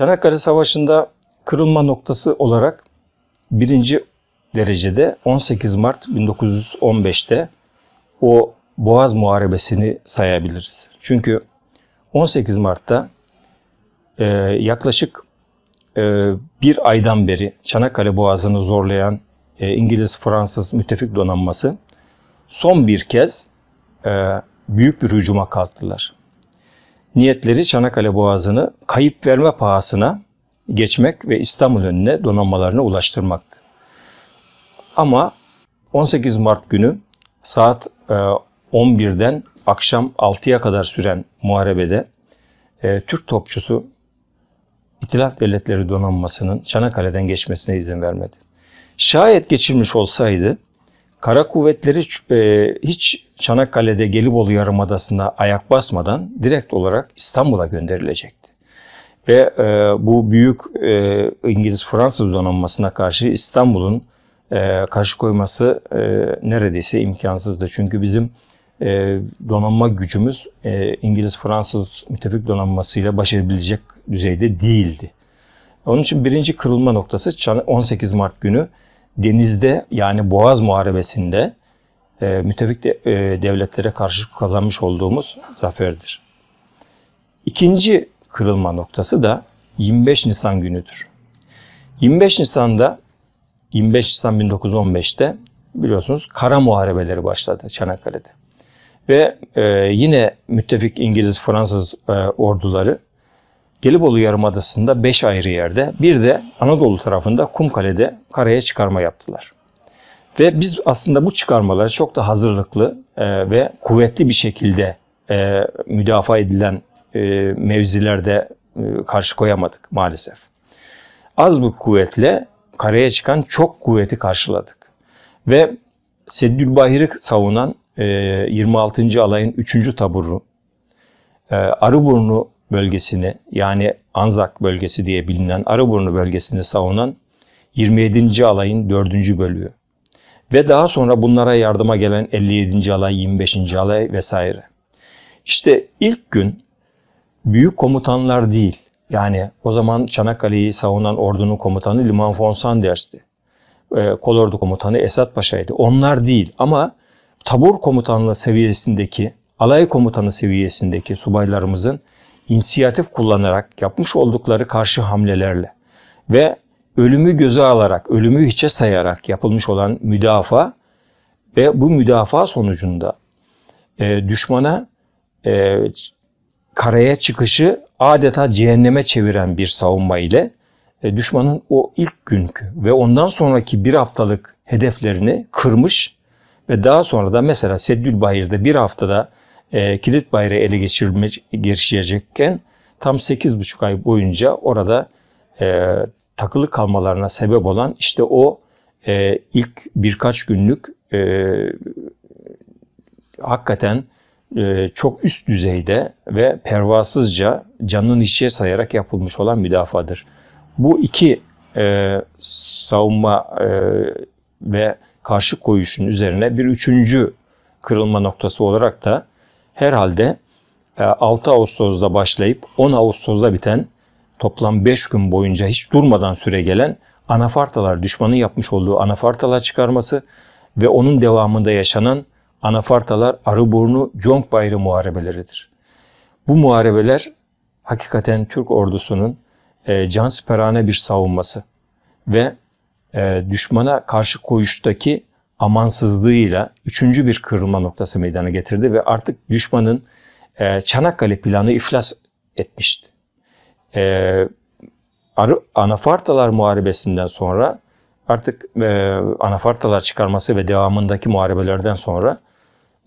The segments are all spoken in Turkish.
Çanakkale Savaşı'nda kırılma noktası olarak birinci derecede 18 Mart 1915'te o Boğaz Muharebesini sayabiliriz. Çünkü 18 Mart'ta e, yaklaşık e, bir aydan beri Çanakkale Boğazı'nı zorlayan e, İngiliz-Fransız müttefik donanması son bir kez e, büyük bir hücuma kalktılar. Niyetleri Çanakkale Boğazı'nı kayıp verme pahasına geçmek ve İstanbul önüne donanmalarını ulaştırmaktı. Ama 18 Mart günü saat 11'den e, akşam 6'ya kadar süren muharebede e, Türk topçusu İtilaf Devletleri Donanması'nın Çanakkale'den geçmesine izin vermedi. Şayet geçirmiş olsaydı Kara kuvvetleri e, hiç Çanakkale'de Gelibolu Yarımadası'na ayak basmadan direkt olarak İstanbul'a gönderilecekti. Ve e, bu büyük e, İngiliz-Fransız donanmasına karşı İstanbul'un karşı koyması neredeyse imkansızdı. Çünkü bizim donanma gücümüz İngiliz-Fransız müttefik donanmasıyla baş edebilecek düzeyde değildi. Onun için birinci kırılma noktası 18 Mart günü denizde yani Boğaz Muharebesi'nde e, müttefik de, e, devletlere karşı kazanmış olduğumuz zaferdir. İkinci kırılma noktası da 25 Nisan günüdür. 25 Nisan'da 25 Nisan 1915'te biliyorsunuz kara muharebeleri başladı Çanakkale'de. Ve e, yine müttefik İngiliz-Fransız e, orduları Gelibolu Yarımadası'nda 5 ayrı yerde, bir de Anadolu tarafında Kumkale'de karaya çıkarma yaptılar. Ve biz aslında bu çıkarmaları çok da hazırlıklı e, ve kuvvetli bir şekilde e, müdafaa edilen e, mevzilerde e, karşı koyamadık maalesef. Az bu kuvvetle karaya çıkan çok kuvveti karşıladık. Ve Seddülbahir'i savunan 26. alayın 3. taburu, Arıburnu bölgesini yani Anzak bölgesi diye bilinen Arıburnu bölgesini savunan 27. alayın 4. bölüğü ve daha sonra bunlara yardıma gelen 57. alay, 25. alay vesaire. İşte ilk gün büyük komutanlar değil yani o zaman Çanakkale'yi savunan ordunun komutanı Liman von Sanders'ti. E, ee, kolordu komutanı Esat Paşa'ydı. Onlar değil ama tabur komutanlığı seviyesindeki, alay komutanı seviyesindeki subaylarımızın inisiyatif kullanarak yapmış oldukları karşı hamlelerle ve ölümü göze alarak, ölümü hiçe sayarak yapılmış olan müdafaa ve bu müdafaa sonucunda e, düşmana e, karaya çıkışı adeta cehenneme çeviren bir savunma ile e, düşmanın o ilk günkü ve ondan sonraki bir haftalık hedeflerini kırmış ve daha sonra da mesela Seddülbahir'de bir haftada e, kilit bayrağı ele geçirecekken tam 8,5 ay boyunca orada e, takılı kalmalarına sebep olan işte o e, ilk birkaç günlük e, hakikaten e, çok üst düzeyde ve pervasızca canını hiçe sayarak yapılmış olan müdafadır. Bu iki e, savunma e, ve karşı koyuşun üzerine bir üçüncü kırılma noktası olarak da herhalde 6 e, Ağustos'da başlayıp 10 Ağustos'da biten toplam 5 gün boyunca hiç durmadan süre gelen anafartalar, düşmanın yapmış olduğu anafartalar çıkarması ve onun devamında yaşanan anafartalar Arıburnu Congbayırı muharebeleridir. Bu muharebeler hakikaten Türk ordusunun e, cansperane bir savunması ve e, düşmana karşı koyuştaki amansızlığıyla üçüncü bir kırılma noktası meydana getirdi ve artık düşmanın e, Çanakkale planı iflas etmişti. E, Anafartalar Muharebesi'nden sonra artık e, Anafartalar çıkarması ve devamındaki muharebelerden sonra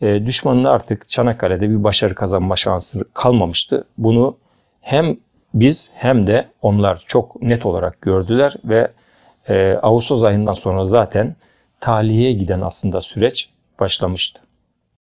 e, düşmanın artık Çanakkale'de bir başarı kazanma şansı kalmamıştı. Bunu hem biz hem de onlar çok net olarak gördüler ve e, Ağustos ayından sonra zaten taliye giden aslında süreç başlamıştı.